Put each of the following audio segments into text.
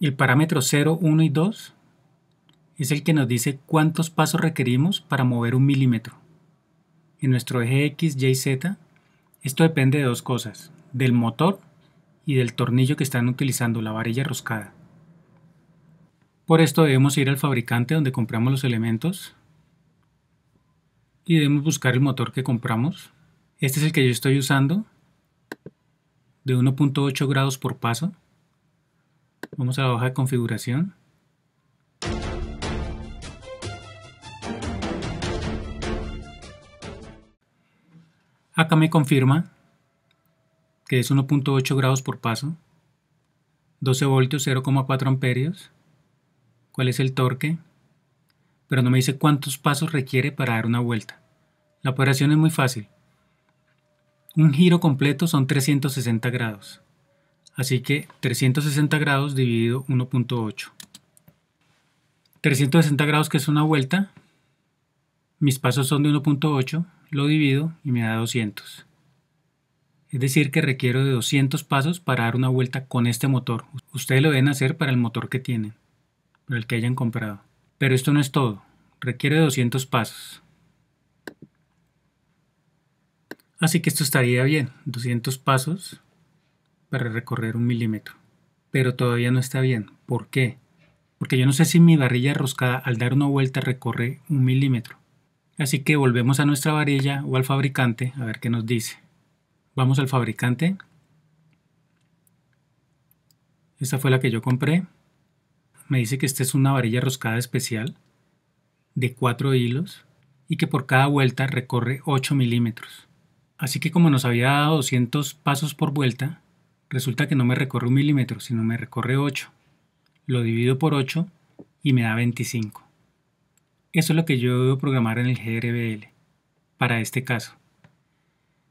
el parámetro 0, 1 y 2 es el que nos dice cuántos pasos requerimos para mover un milímetro. En nuestro eje X, Y, Z, esto depende de dos cosas, del motor y del tornillo que están utilizando, la varilla roscada. Por esto debemos ir al fabricante donde compramos los elementos y debemos buscar el motor que compramos. Este es el que yo estoy usando, de 1.8 grados por paso. Vamos a la hoja de configuración. Acá me confirma que es 1.8 grados por paso, 12 voltios, 0,4 amperios, cuál es el torque, pero no me dice cuántos pasos requiere para dar una vuelta. La operación es muy fácil. Un giro completo son 360 grados. Así que 360 grados dividido 1.8. 360 grados que es una vuelta. Mis pasos son de 1.8, lo divido y me da 200. Es decir que requiero de 200 pasos para dar una vuelta con este motor. Ustedes lo deben hacer para el motor que tienen, para el que hayan comprado. Pero esto no es todo, requiere 200 pasos. Así que esto estaría bien, 200 pasos para recorrer un milímetro. Pero todavía no está bien. ¿Por qué? Porque yo no sé si mi varilla roscada al dar una vuelta recorre un milímetro. Así que volvemos a nuestra varilla o al fabricante a ver qué nos dice. Vamos al fabricante. Esta fue la que yo compré. Me dice que esta es una varilla roscada especial de 4 hilos y que por cada vuelta recorre 8 milímetros. Así que como nos había dado 200 pasos por vuelta, Resulta que no me recorre un milímetro, sino me recorre 8. Lo divido por 8 y me da 25. Eso es lo que yo debo programar en el GRBL para este caso.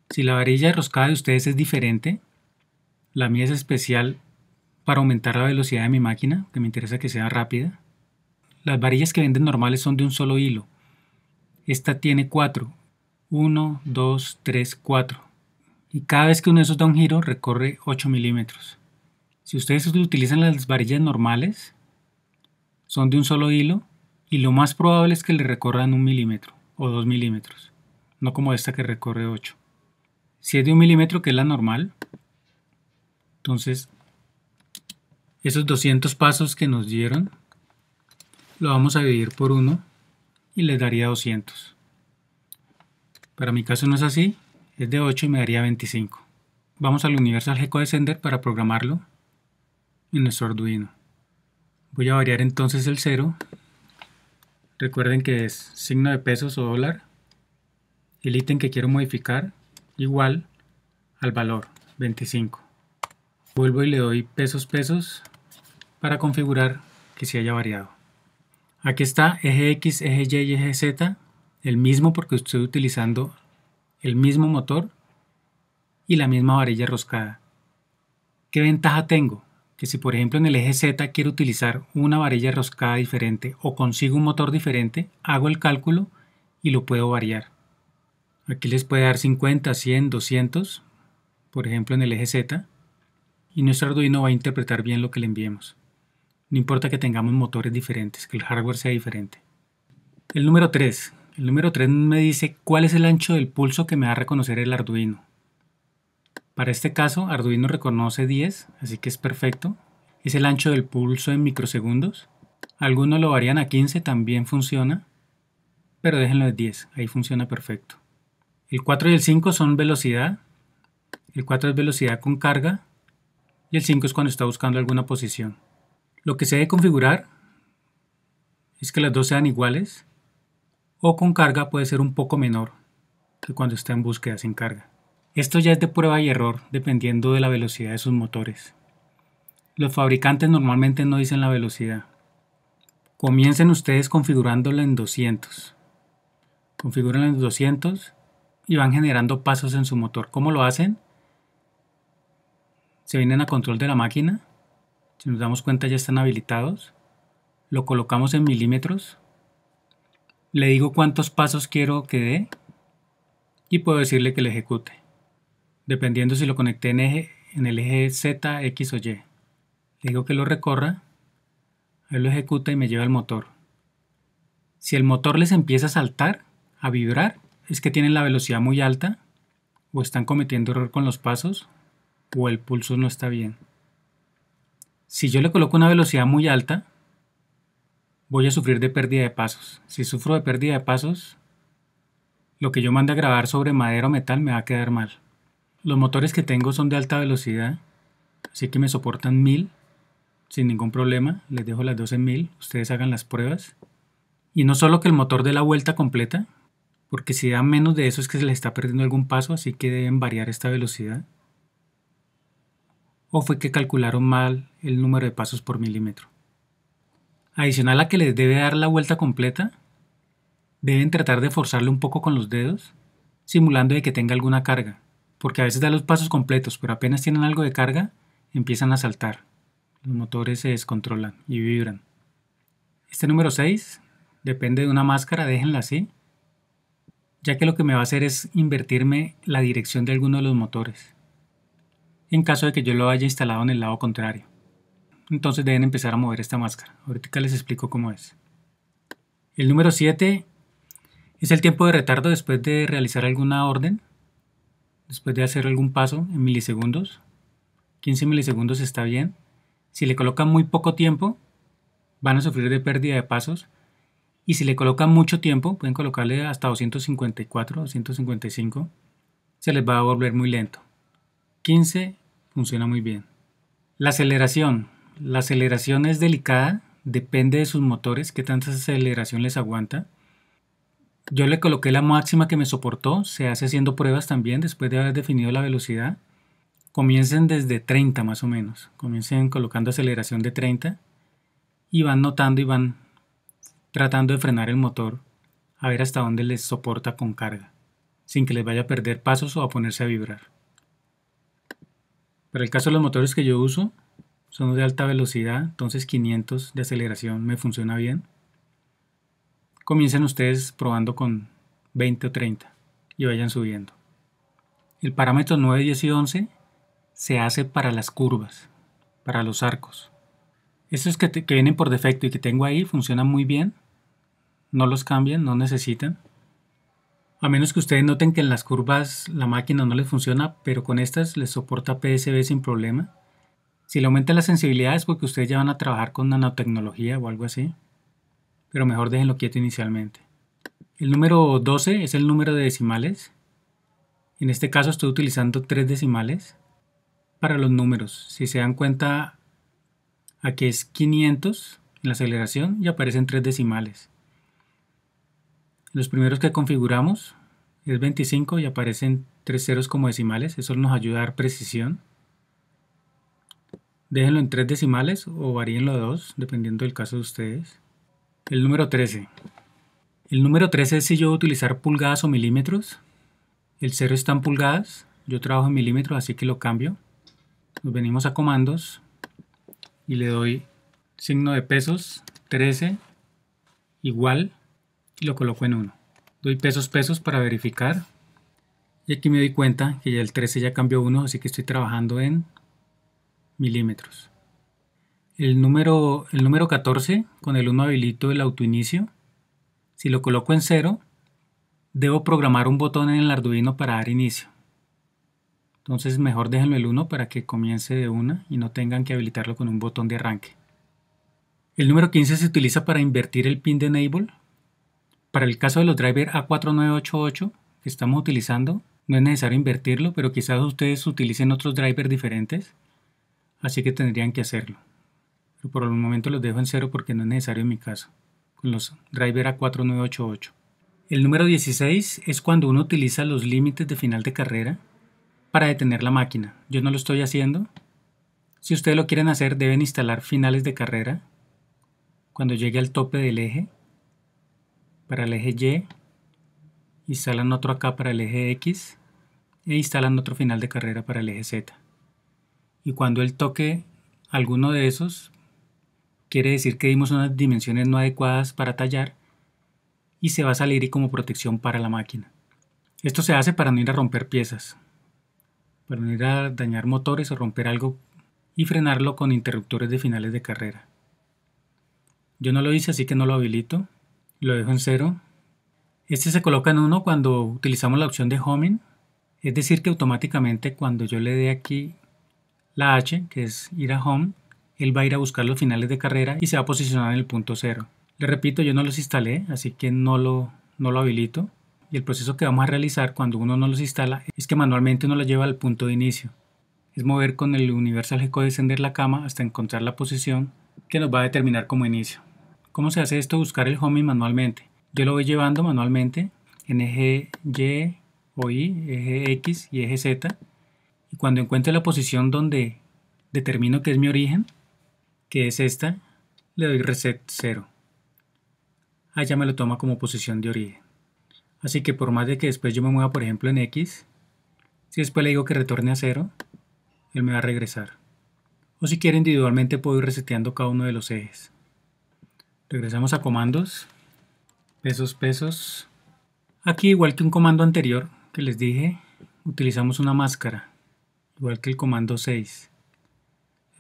Si la varilla de roscada de ustedes es diferente, la mía es especial para aumentar la velocidad de mi máquina, que me interesa que sea rápida. Las varillas que venden normales son de un solo hilo. Esta tiene 4. 1, 2, 3, 4 y cada vez que uno de esos da un giro recorre 8 milímetros. Si ustedes utilizan las varillas normales, son de un solo hilo y lo más probable es que le recorran un milímetro o dos milímetros, no como esta que recorre 8. Si es de un milímetro, que es la normal, entonces esos 200 pasos que nos dieron, lo vamos a dividir por 1 y les daría 200. Para mi caso no es así, de 8 y me daría 25. Vamos al Universal Gecko Descender para programarlo en nuestro Arduino. Voy a variar entonces el 0. Recuerden que es signo de pesos o dólar. El ítem que quiero modificar igual al valor 25. Vuelvo y le doy pesos pesos para configurar que se haya variado. Aquí está eje X, eje Y y eje Z, el mismo porque estoy utilizando el mismo motor y la misma varilla roscada. ¿Qué ventaja tengo? Que si por ejemplo en el eje Z quiero utilizar una varilla roscada diferente o consigo un motor diferente, hago el cálculo y lo puedo variar. Aquí les puede dar 50, 100, 200, por ejemplo en el eje Z, y nuestro Arduino va a interpretar bien lo que le enviemos. No importa que tengamos motores diferentes, que el hardware sea diferente. El número 3, el número 3 me dice cuál es el ancho del pulso que me va a reconocer el Arduino. Para este caso, Arduino reconoce 10, así que es perfecto. Es el ancho del pulso en microsegundos. Algunos lo varían a 15, también funciona. Pero déjenlo de 10, ahí funciona perfecto. El 4 y el 5 son velocidad. El 4 es velocidad con carga. Y el 5 es cuando está buscando alguna posición. Lo que se debe configurar es que las dos sean iguales o con carga puede ser un poco menor que cuando está en búsqueda sin carga. Esto ya es de prueba y error dependiendo de la velocidad de sus motores. Los fabricantes normalmente no dicen la velocidad. Comiencen ustedes configurándolo en 200. Configuran en 200 y van generando pasos en su motor. ¿Cómo lo hacen? Se vienen a control de la máquina. Si nos damos cuenta ya están habilitados. Lo colocamos en milímetros le digo cuántos pasos quiero que dé y puedo decirle que lo ejecute, dependiendo si lo conecté en, el eje Z, X o Y. Le digo que lo recorra, él lo ejecuta y me lleva al motor. Si el motor les empieza a saltar, a vibrar, es que tienen la velocidad muy alta o están cometiendo error con los pasos o el pulso no está bien. Si yo le coloco una velocidad muy alta, voy a sufrir de pérdida de pasos. Si sufro de pérdida de pasos, lo que yo mande a grabar sobre madera o metal me va a quedar mal. Los motores que tengo son de alta velocidad, así que me soportan 1000 sin ningún problema. Les dejo las 12.000. ustedes hagan las pruebas. Y no solo que el motor dé la vuelta completa, porque si da menos de eso es que se le está perdiendo algún paso, así que deben variar esta velocidad. O fue que calcularon mal el número de pasos por milímetro adicional a que les debe dar la vuelta completa, deben tratar de forzarle un poco con los dedos, simulando de que tenga alguna carga, porque a veces da los pasos completos, pero apenas tienen algo de carga, empiezan a saltar. Los motores se descontrolan y vibran. Este número 6 depende de una máscara, déjenla así, ya que lo que me va a hacer es invertirme la dirección de alguno de los motores, en caso de que yo lo haya instalado en el lado contrario entonces deben empezar a mover esta máscara. Ahorita les explico cómo es. El número 7 es el tiempo de retardo después de realizar alguna orden, después de hacer algún paso en milisegundos. 15 milisegundos está bien. Si le colocan muy poco tiempo, van a sufrir de pérdida de pasos. Y si le colocan mucho tiempo, pueden colocarle hasta 254, 255, se les va a volver muy lento. 15 funciona muy bien. La aceleración, la aceleración es delicada, depende de sus motores, qué tanta aceleración les aguanta. Yo le coloqué la máxima que me soportó, se hace haciendo pruebas también después de haber definido la velocidad. Comiencen desde 30 más o menos, comiencen colocando aceleración de 30 y van notando y van tratando de frenar el motor a ver hasta dónde les soporta con carga, sin que les vaya a perder pasos o a ponerse a vibrar. Para el caso de los motores que yo uso, son de alta velocidad, entonces 500 de aceleración me funciona bien. Comiencen ustedes probando con 20 o 30 y vayan subiendo. El parámetro 9, 10 y 11 se hace para las curvas, para los arcos. Estos que, vienen por defecto y que tengo ahí funcionan muy bien. No los cambian, no necesitan. A menos que ustedes noten que en las curvas la máquina no les funciona, pero con estas les soporta PSB sin problema. Si le aumenta la sensibilidad es porque pues ustedes ya van a trabajar con nanotecnología o algo así, pero mejor déjenlo quieto inicialmente. El número 12 es el número de decimales. En este caso estoy utilizando tres decimales para los números. Si se dan cuenta, aquí es 500 en la aceleración y aparecen 3 decimales. Los primeros que configuramos es 25 y aparecen tres ceros como decimales. Eso nos ayuda a dar precisión. Déjenlo en tres decimales o varíenlo a dos, dependiendo del caso de ustedes. El número 13. El número 13 es si yo voy a utilizar pulgadas o milímetros. El 0 está en pulgadas. Yo trabajo en milímetros, así que lo cambio. Nos venimos a comandos y le doy signo de pesos 13 igual y lo coloco en 1. Doy pesos pesos para verificar. Y aquí me doy cuenta que ya el 13 ya cambió 1, así que estoy trabajando en milímetros. El número, el número 14, con el 1 habilito el autoinicio. Si lo coloco en 0, debo programar un botón en el Arduino para dar inicio. Entonces mejor déjenlo el 1 para que comience de una y no tengan que habilitarlo con un botón de arranque. El número 15 se utiliza para invertir el pin de enable. Para el caso de los drivers A4988 que estamos utilizando, no es necesario invertirlo, pero quizás ustedes utilicen otros drivers diferentes así que tendrían que hacerlo. Pero por el momento los dejo en cero porque no es necesario en mi caso, con los driver A4988. El número 16 es cuando uno utiliza los límites de final de carrera para detener la máquina. Yo no lo estoy haciendo. Si ustedes lo quieren hacer, deben instalar finales de carrera cuando llegue al tope del eje. Para el eje Y, instalan otro acá para el eje X e instalan otro final de carrera para el eje Z. Y cuando él toque alguno de esos, quiere decir que dimos unas dimensiones no adecuadas para tallar y se va a salir como protección para la máquina. Esto se hace para no ir a romper piezas, para no ir a dañar motores o romper algo y frenarlo con interruptores de finales de carrera. Yo no lo hice así que no lo habilito, lo dejo en cero. Este se coloca en uno cuando utilizamos la opción de homing, es decir que automáticamente cuando yo le dé aquí la H, que es ir a home, él va a ir a buscar los finales de carrera y se va a posicionar en el punto cero. Le repito, yo no los instalé, así que no lo, no lo habilito. Y el proceso que vamos a realizar cuando uno no los instala es que manualmente uno lo lleva al punto de inicio. Es mover con el Universal eco descender la cama hasta encontrar la posición que nos va a determinar como inicio. ¿Cómo se hace esto? Buscar el homing manualmente. Yo lo voy llevando manualmente en eje Y o Y, eje X y eje Z cuando encuentre la posición donde determino que es mi origen, que es esta, le doy reset 0. Allá me lo toma como posición de origen. Así que por más de que después yo me mueva, por ejemplo, en X, si después le digo que retorne a 0, él me va a regresar. O si quiere individualmente puedo ir reseteando cada uno de los ejes. Regresamos a comandos, pesos, pesos. Aquí igual que un comando anterior que les dije, utilizamos una máscara igual que el comando 6.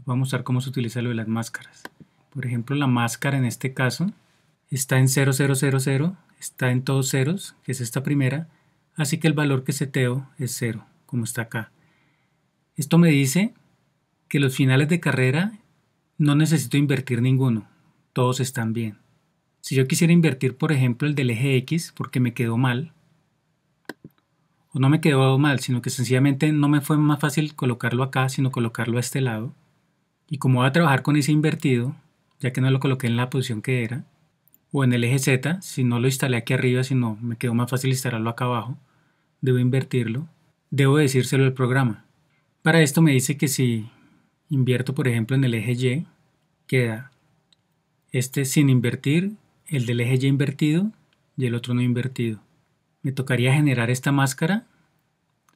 Vamos a mostrar cómo se utiliza lo de las máscaras. Por ejemplo, la máscara en este caso está en 0000, está en todos ceros, que es esta primera, así que el valor que seteo es 0, como está acá. Esto me dice que los finales de carrera no necesito invertir ninguno, todos están bien. Si yo quisiera invertir, por ejemplo, el del eje X, porque me quedó mal, o no me quedó mal, sino que sencillamente no me fue más fácil colocarlo acá, sino colocarlo a este lado. Y como voy a trabajar con ese invertido, ya que no lo coloqué en la posición que era, o en el eje Z, si no lo instalé aquí arriba, sino me quedó más fácil instalarlo acá abajo, debo invertirlo, debo decírselo al programa. Para esto me dice que si invierto, por ejemplo, en el eje Y, queda este sin invertir, el del eje Y invertido y el otro no invertido me tocaría generar esta máscara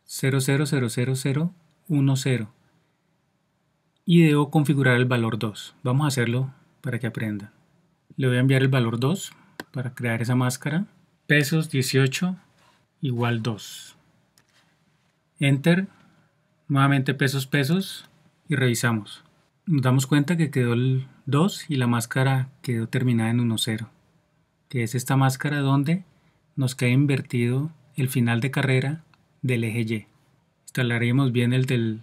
0000010 y debo configurar el valor 2. Vamos a hacerlo para que aprendan. Le voy a enviar el valor 2 para crear esa máscara. Pesos 18 igual 2. Enter. Nuevamente pesos pesos y revisamos. Nos damos cuenta que quedó el 2 y la máscara quedó terminada en 10, que es esta máscara donde nos queda invertido el final de carrera del eje Y. Instalaríamos bien el del,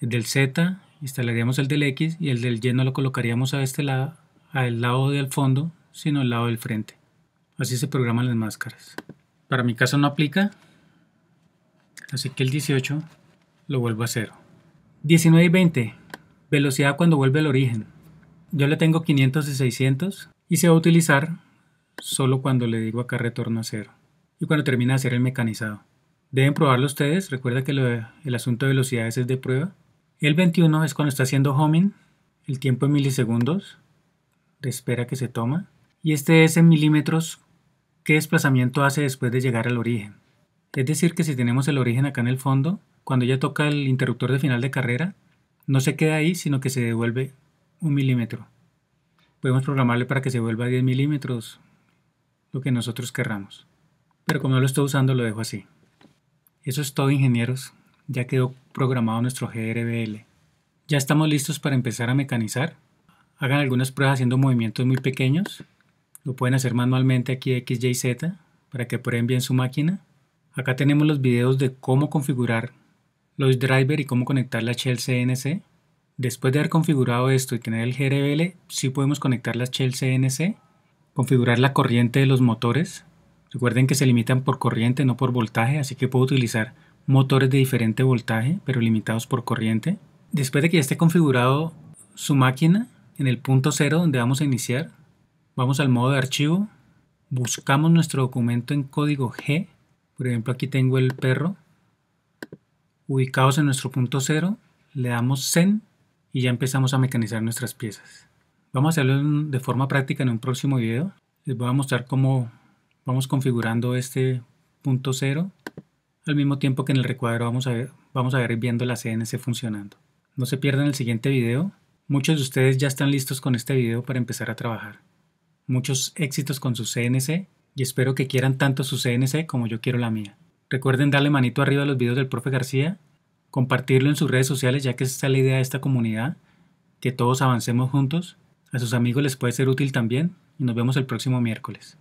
del Z, instalaríamos el del X y el del Y no lo colocaríamos a este lado, al lado del fondo, sino al lado del frente. Así se programan las máscaras. Para mi caso no aplica, así que el 18 lo vuelvo a cero. 19 y 20, velocidad cuando vuelve al origen. Yo le tengo 500 y 600 y se va a utilizar solo cuando le digo acá retorno a cero. Y cuando termina de hacer el mecanizado. Deben probarlo ustedes, recuerda que el asunto de velocidades es de prueba. El 21 es cuando está haciendo homing, el tiempo en milisegundos de espera que se toma. Y este es en milímetros qué desplazamiento hace después de llegar al origen. Es decir, que si tenemos el origen acá en el fondo, cuando ya toca el interruptor de final de carrera, no se queda ahí, sino que se devuelve un milímetro. Podemos programarle para que se vuelva a 10 milímetros, lo que nosotros querramos. Pero como no lo estoy usando, lo dejo así. Eso es todo, ingenieros. Ya quedó programado nuestro GRBL. Ya estamos listos para empezar a mecanizar. Hagan algunas pruebas haciendo movimientos muy pequeños. Lo pueden hacer manualmente aquí X, Y, Z para que prueben bien su máquina. Acá tenemos los videos de cómo configurar los drivers y cómo conectar la shell CNC. Después de haber configurado esto y tener el GRBL, sí podemos conectar la shell CNC configurar la corriente de los motores. Recuerden que se limitan por corriente, no por voltaje, así que puedo utilizar motores de diferente voltaje, pero limitados por corriente. Después de que ya esté configurado su máquina, en el punto cero donde vamos a iniciar, vamos al modo de archivo, buscamos nuestro documento en código G, por ejemplo aquí tengo el perro, ubicados en nuestro punto cero, le damos Zen y ya empezamos a mecanizar nuestras piezas. Vamos a hacerlo de forma práctica en un próximo video. Les voy a mostrar cómo vamos configurando este punto cero al mismo tiempo que en el recuadro vamos a, ver, vamos a viendo la CNC funcionando. No se pierdan el siguiente video. Muchos de ustedes ya están listos con este video para empezar a trabajar. Muchos éxitos con su CNC y espero que quieran tanto su CNC como yo quiero la mía. Recuerden darle manito arriba a los videos del profe García, compartirlo en sus redes sociales ya que esta es la idea de esta comunidad, que todos avancemos juntos a sus amigos les puede ser útil también y nos vemos el próximo miércoles.